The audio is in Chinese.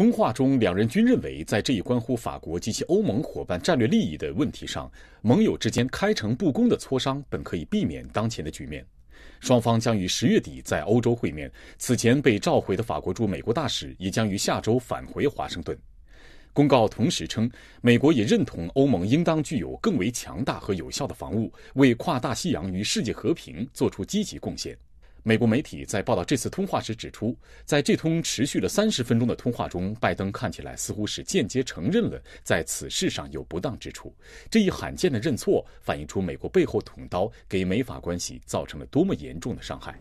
通话中，两人均认为，在这一关乎法国及其欧盟伙伴战略利益的问题上，盟友之间开诚布公的磋商本可以避免当前的局面。双方将于十月底在欧洲会面。此前被召回的法国驻美国大使也将于下周返回华盛顿。公告同时称，美国也认同欧盟应当具有更为强大和有效的防务，为跨大西洋与世界和平做出积极贡献。美国媒体在报道这次通话时指出，在这通持续了三十分钟的通话中，拜登看起来似乎是间接承认了在此事上有不当之处。这一罕见的认错，反映出美国背后捅刀给美法关系造成了多么严重的伤害。